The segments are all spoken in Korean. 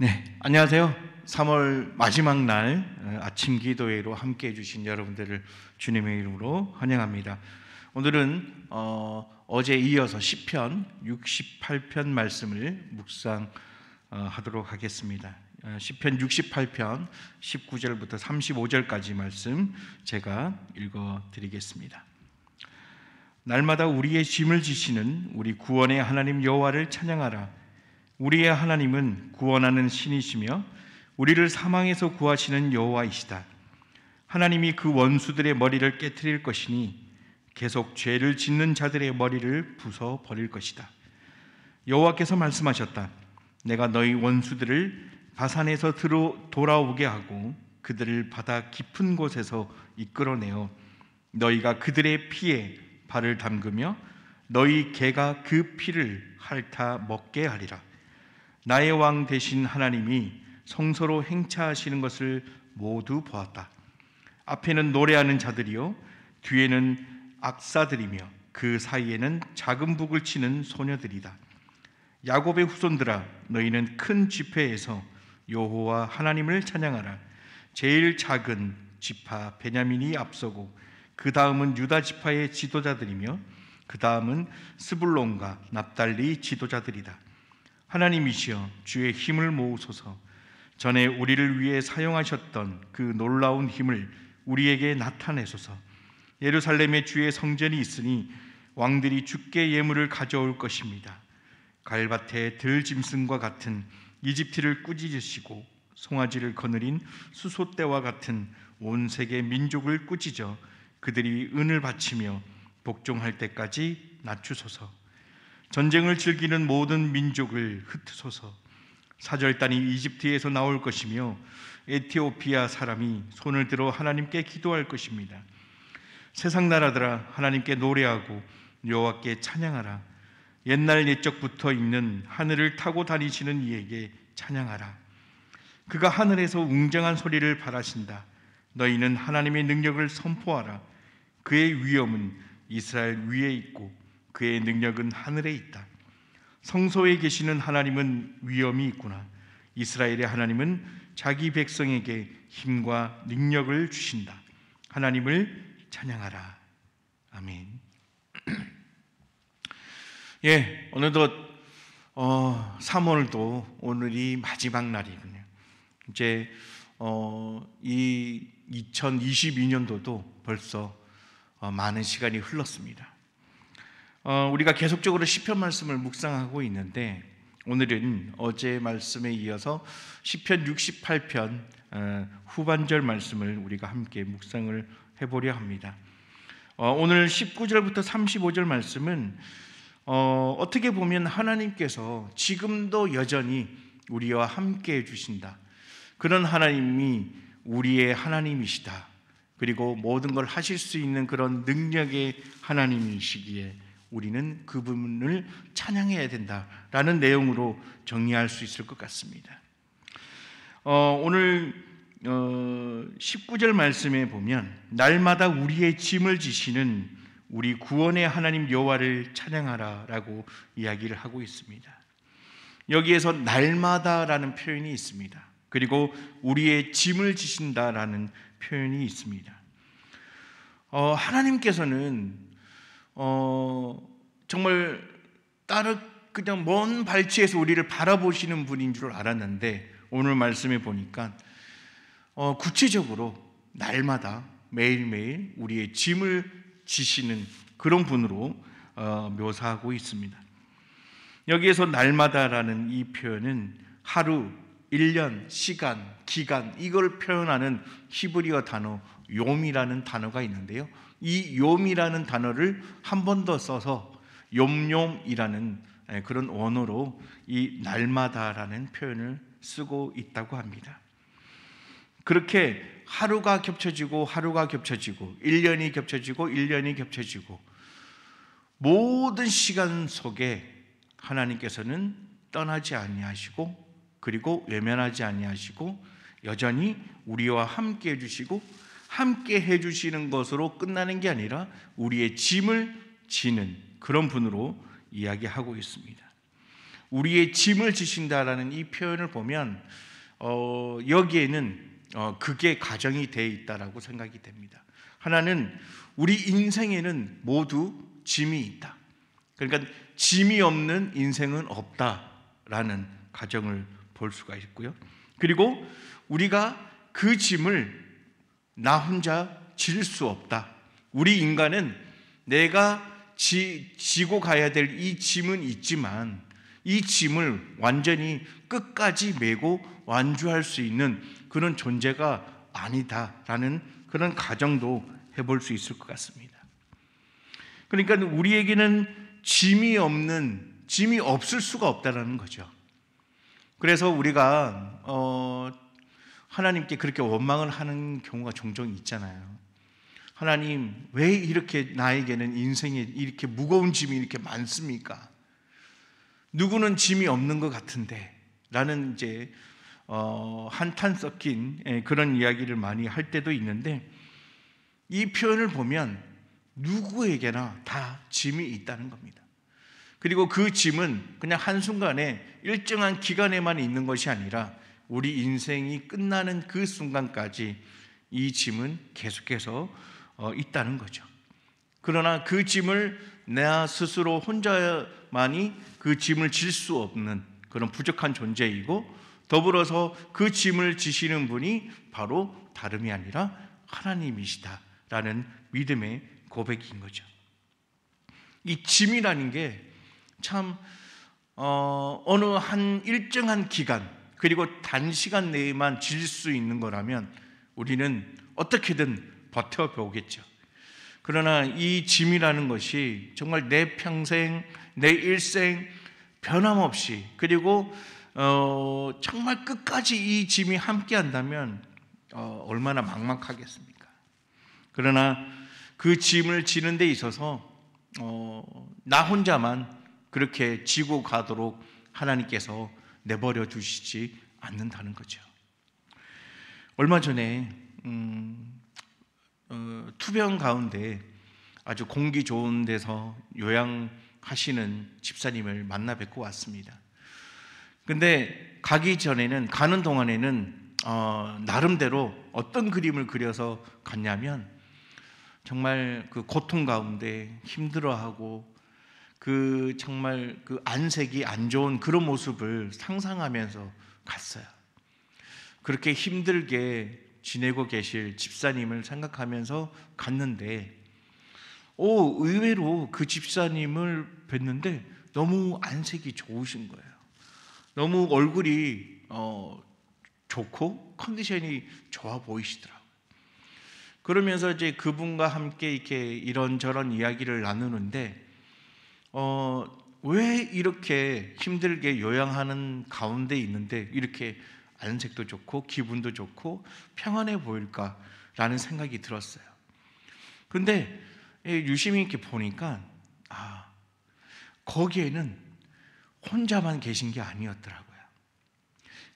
네, 안녕하세요. 3월 마지막 날 어, 아침 기도회로 함께 해주신 여러분들을 주님의 이름으로 환영합니다. 오늘은 어, 제 이어서 10편, 68편 말씀을 묵상하도록 하겠습니다. 10편 어, 68편 19절부터 35절까지 말씀 제가 읽어 드리겠습니다. 날마다 우리의 짐을 지시는 우리 구원의 하나님 여호와를 찬양하라. 우리의 하나님은 구원하는 신이시며 우리를 사망에서 구하시는 여호와이시다. 하나님이 그 원수들의 머리를 깨뜨릴 것이니 계속 죄를 짓는 자들의 머리를 부숴 버릴 것이다. 여호와께서 말씀하셨다. 내가 너희 원수들을 바산에서 들어 돌아오게 하고 그들을 바다 깊은 곳에서 이끌어내어 너희가 그들의 피에 발을 담그며 너희 개가 그 피를 핥아 먹게 하리라. 나의 왕 대신 하나님이 성서로 행차하시는 것을 모두 보았다. 앞에는 노래하는 자들이요, 뒤에는 악사들이며 그 사이에는 작은 북을 치는 소녀들이다. 야곱의 후손들아, 너희는 큰 집회에서 여호와 하나님을 찬양하라. 제일 작은 지파 베냐민이 앞서고 그 다음은 유다 지파의 지도자들이며 그 다음은 스불론과 납달리 지도자들이다. 하나님이시여 주의 힘을 모으소서 전에 우리를 위해 사용하셨던 그 놀라운 힘을 우리에게 나타내소서 예루살렘에 주의 성전이 있으니 왕들이 주께 예물을 가져올 것입니다 갈밭에 들짐승과 같은 이집트를 꾸짖으시고 송아지를 거느린 수소떼와 같은 온 세계 민족을 꾸짖어 그들이 은을 바치며 복종할 때까지 낮추소서 전쟁을 즐기는 모든 민족을 흩으소서 사절단이 이집트에서 나올 것이며 에티오피아 사람이 손을 들어 하나님께 기도할 것입니다. 세상 나라들아 하나님께 노래하고 여호와께 찬양하라. 옛날 옛적부터 있는 하늘을 타고 다니시는 이에게 찬양하라. 그가 하늘에서 웅장한 소리를 바라신다. 너희는 하나님의 능력을 선포하라. 그의 위엄은 이스라엘 위에 있고 그의 능력은 하늘에 있다. 성소에 계시는 하나님은 위엄이 있구나. 이스라엘의 하나님은 자기 백성에게 힘과 능력을 주신다. 하나님을 찬양하라. 아멘. 예, 어느덧 어, 3월도 오늘이 마지막 날이군요. 이제 어, 이 2022년도도 벌써 어, 많은 시간이 흘렀습니다. 어, 우리가 계속적으로 시편 말씀을 묵상하고 있는데 오늘은 어제 말씀에 이어서 시편 68편 어, 후반절 말씀을 우리가 함께 묵상을 해보려 합니다. 어, 오늘 19절부터 35절 말씀은 어떻게 보면 하나님께서 지금도 여전히 우리와 함께 해주신다. 그런 하나님이 우리의 하나님이시다. 그리고 모든 걸 하실 수 있는 그런 능력의 하나님이시기에 우리는 그분을 찬양해야 된다라는 내용으로 정리할 수 있을 것 같습니다. 어, 오늘 어, 19절 말씀에 보면 날마다 우리의 짐을 지시는 우리 구원의 하나님 여호와를 찬양하라라고 이야기를 하고 있습니다. 여기에서 날마다라는 표현이 있습니다. 그리고 우리의 짐을 지신다라는 표현이 있습니다. 어, 하나님께서는 어, 정말 따르 그냥 먼 발치에서 우리를 바라보시는 분인 줄 알았는데 오늘 말씀에 보니까 어, 구체적으로 날마다 매일매일 우리의 짐을 지시는 그런 분으로 어, 묘사하고 있습니다. 여기에서 날마다라는 이 표현은 하루 1년, 시간, 기간 이걸 표현하는 히브리어 단어 욤이라는 단어가 있는데요. 이 욤이라는 단어를 한 번 더 써서 욤욤이라는 예, 그런 원어로 이 날마다라는 표현을 쓰고 있다고 합니다. 그렇게 하루가 겹쳐지고 하루가 겹쳐지고 1년이 겹쳐지고 1년이 겹쳐지고 모든 시간 속에 하나님께서는 떠나지 아니하시고 그리고 외면하지 아니하시고 여전히 우리와 함께 해 주시고 함께 해 주시는 것으로 끝나는 게 아니라 우리의 짐을 지는 그런 분으로 이야기하고 있습니다. 우리의 짐을 지신다라는 이 표현을 보면 어, 여기에는 어, 그게 가정이 돼 있다라고 생각이 됩니다. 하나는 우리 인생에는 모두 짐이 있다. 그러니까 짐이 없는 인생은 없다라는 가정을 볼 수가 있고요. 그리고 우리가 그 짐을 나 혼자 질 수 없다. 우리 인간은 내가 지, 지고 가야 될 이 짐은 있지만 이 짐을 완전히 끝까지 메고 완주할 수 있는 그런 존재가 아니다라는 그런 가정도 해볼 수 있을 것 같습니다. 그러니까 우리에게는 짐이 없는 짐이 없을 수가 없다라는 거죠. 그래서 우리가 어, 하나님께 그렇게 원망을 하는 경우가 종종 있잖아요. 하나님, 왜 이렇게 나에게는 인생에 이렇게 무거운 짐이 이렇게 많습니까? 누구는 짐이 없는 것 같은데, 라는 이제 어, 한탄 섞인 예, 그런 이야기를 많이 할 때도 있는데, 이 표현을 보면 누구에게나 다 짐이 있다는 겁니다. 그리고 그 짐은 그냥 한순간에 일정한 기간에만 있는 것이 아니라 우리 인생이 끝나는 그 순간까지 이 짐은 계속해서 어, 있다는 거죠. 그러나 그 짐을 내 스스로 혼자만이 그 짐을 질 수 없는 그런 부족한 존재이고 더불어서 그 짐을 지시는 분이 바로 다름이 아니라 하나님이시다라는 믿음의 고백인 거죠. 이 짐이라는 게참 어, 어느 한 일정한 기간 그리고 단시간 내에만 질 수 있는 거라면 우리는 어떻게든 버텨보겠죠. 그러나 이 짐이라는 것이 정말 내 평생, 내 일생 변함없이 그리고 어, 정말 끝까지 이 짐이 함께한다면 어, 얼마나 막막하겠습니까? 그러나 그 짐을 지는 데 있어서 어, 나 혼자만 그렇게 지고 가도록 하나님께서 내버려 두시지 않는다는 거죠. 얼마 전에 음, 어, 투병 가운데 아주 공기 좋은 데서 요양하시는 집사님을 만나 뵙고 왔습니다. 근데 가기 전에는 가는 동안에는 어, 나름대로 어떤 그림을 그려서 갔냐면 정말 그 고통 가운데 힘들어하고 그 정말 그 안색이 안 좋은 그런 모습을 상상하면서 갔어요. 그렇게 힘들게 지내고 계실 집사님을 생각하면서 갔는데, 오, 의외로 그 집사님을 뵀는데 너무 안색이 좋으신 거예요. 너무 얼굴이 어, 좋고 컨디션이 좋아 보이시더라고요. 그러면서 이제 그분과 함께 이렇게 이런저런 이야기를 나누는데 어, 왜 이렇게 힘들게 요양하는 가운데 있는데 이렇게 안색도 좋고 기분도 좋고 평안해 보일까라는 생각이 들었어요. 근데 유심히 이렇게 보니까 아, 거기에는 혼자만 계신 게 아니었더라고요.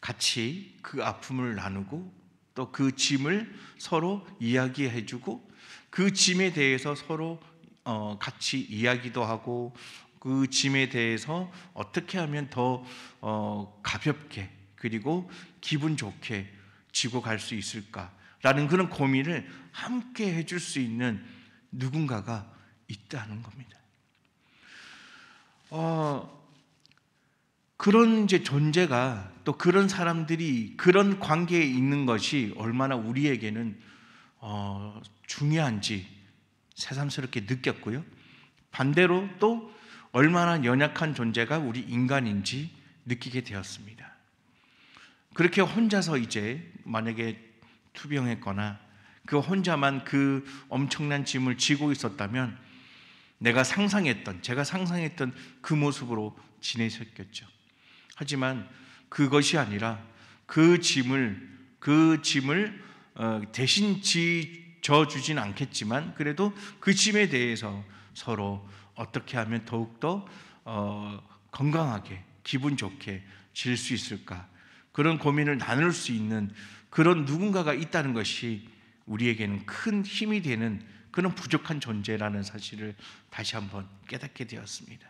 같이 그 아픔을 나누고 또 그 짐을 서로 이야기해주고 그 짐에 대해서 서로 어, 같이 이야기도 하고 그 짐에 대해서 어떻게 하면 더 어, 가볍게 그리고 기분 좋게 지고 갈 수 있을까라는 그런 고민을 함께 해줄 수 있는 누군가가 있다는 겁니다. 어, 그런 이제 존재가 또 그런 사람들이 그런 관계에 있는 것이 얼마나 우리에게는 어, 중요한지 새삼스럽게 느꼈고요. 반대로 또 얼마나 연약한 존재가 우리 인간인지 느끼게 되었습니다. 그렇게 혼자서 이제 만약에 투병했거나 그 혼자만 그 엄청난 짐을 지고 있었다면 내가 상상했던, 제가 상상했던 그 모습으로 지내셨겠죠. 하지만 그것이 아니라 그 짐을, 그 짐을 어, 대신 지, 져 주진 않겠지만 그래도 그 짐에 대해서 서로 어떻게 하면 더욱더 어, 건강하게 기분 좋게 질 수 있을까 그런 고민을 나눌 수 있는 그런 누군가가 있다는 것이 우리에게는 큰 힘이 되는 그런 부족한 존재라는 사실을 다시 한번 깨닫게 되었습니다.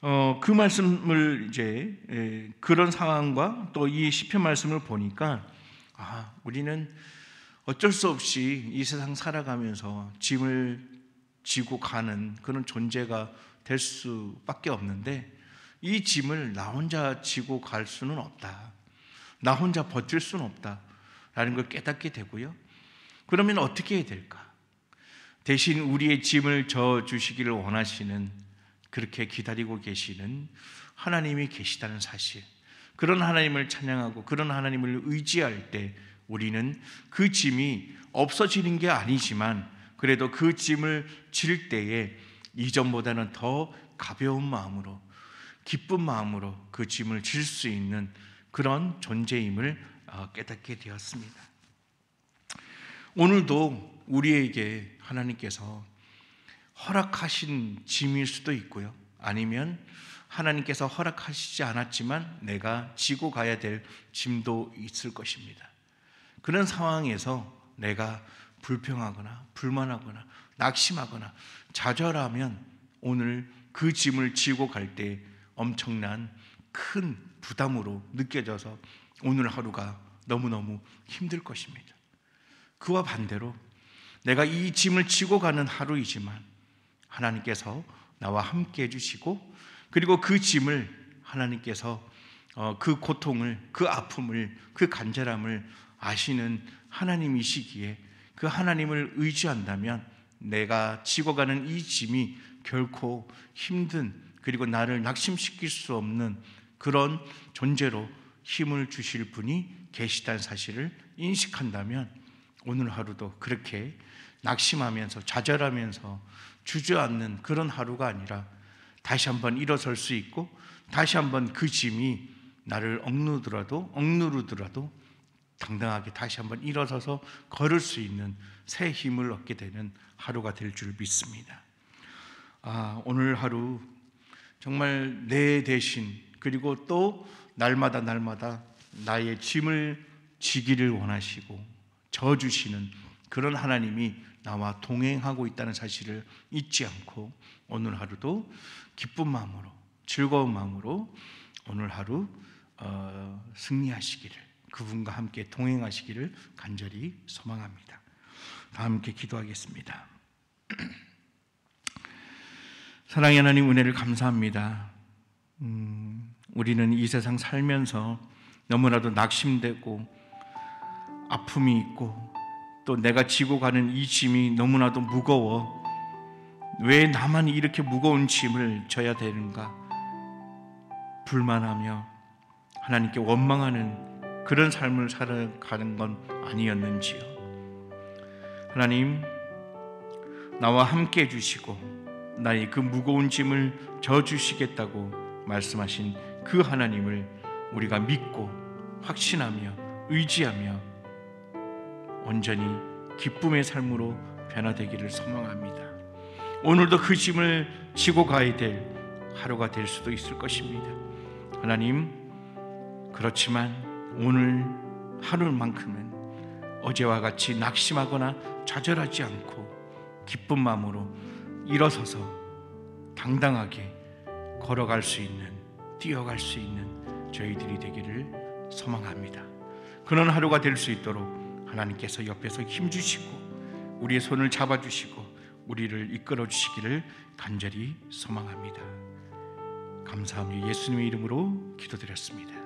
어, 그 말씀을 이제 에, 그런 상황과 또 이 시편 말씀을 보니까 아, 우리는 어쩔 수 없이 이 세상 살아가면서 짐을 지고 가는 그런 존재가 될 수밖에 없는데 이 짐을 나 혼자 지고 갈 수는 없다. 나 혼자 버틸 수는 없다. 라는 걸 깨닫게 되고요. 그러면 어떻게 해야 될까? 대신 우리의 짐을 져 주시기를 원하시는 그렇게 기다리고 계시는 하나님이 계시다는 사실. 그런 하나님을 찬양하고 그런 하나님을 의지할 때 우리는 그 짐이 없어지는 게 아니지만 그래도 그 짐을 질 때에 이전보다는 더 가벼운 마음으로 기쁜 마음으로 그 짐을 질 수 있는 그런 존재임을 어, 깨닫게 되었습니다. 오늘도 우리에게 하나님께서 허락하신 짐일 수도 있고요. 아니면 하나님께서 허락하시지 않았지만 내가 지고 가야 될 짐도 있을 것입니다. 그런 상황에서 내가 불평하거나 불만하거나 낙심하거나 좌절하면 오늘 그 짐을 지고 갈 때 엄청난 큰 부담으로 느껴져서 오늘 하루가 너무너무 힘들 것입니다. 그와 반대로 내가 이 짐을 지고 가는 하루이지만 하나님께서 나와 함께 해주시고 그리고 그 짐을 하나님께서 어, 그 고통을 그 아픔을 그 간절함을 아시는 하나님이시기에 그 하나님을 의지한다면 내가 지고 가는 이 짐이 결코 힘든 그리고 나를 낙심시킬 수 없는 그런 존재로 힘을 주실 분이 계시다는 사실을 인식한다면 오늘 하루도 그렇게 낙심하면서 좌절하면서 주저앉는 그런 하루가 아니라 다시 한번 일어설 수 있고 다시 한번 그 짐이 나를 억누더라도 억누르더라도 당당하게 다시 한번 일어서서 걸을 수 있는 새 힘을 얻게 되는 하루가 될 줄 믿습니다. 아, 오늘 하루 정말 내 대신 그리고 또 날마다 날마다 나의 짐을 지기를 원하시고 져주시는 그런 하나님이 나와 동행하고 있다는 사실을 잊지 않고 오늘 하루도 기쁜 마음으로 즐거운 마음으로 오늘 하루 어, 승리하시기를 그분과 함께 동행하시기를 간절히 소망합니다. 다 함께 기도하겠습니다. 사랑의 하나님 은혜를 감사합니다. 음, 우리는 이 세상 살면서 너무나도 낙심되고 아픔이 있고 또 내가 지고 가는 이 짐이 너무나도 무거워 왜 나만 이렇게 무거운 짐을 져야 되는가 불만하며 하나님께 원망하는 그런 삶을 살아가는 건 아니었는지요. 하나님, 나와 함께 해주시고, 나의 그 무거운 짐을 져주시겠다고 말씀하신 그 하나님을 우리가 믿고 확신하며 의지하며 온전히 기쁨의 삶으로 변화되기를 소망합니다. 오늘도 그 짐을 지고 가야 될 하루가 될 수도 있을 것입니다. 하나님, 그렇지만 오늘 하루만큼은 어제와 같이 낙심하거나 좌절하지 않고 기쁜 마음으로 일어서서 당당하게 걸어갈 수 있는 뛰어갈 수 있는 저희들이 되기를 소망합니다. 그런 하루가 될 수 있도록 하나님께서 옆에서 힘 주시고 우리의 손을 잡아 주시고 우리를 이끌어 주시기를 간절히 소망합니다. 감사하며 예수님의 이름으로 기도드렸습니다.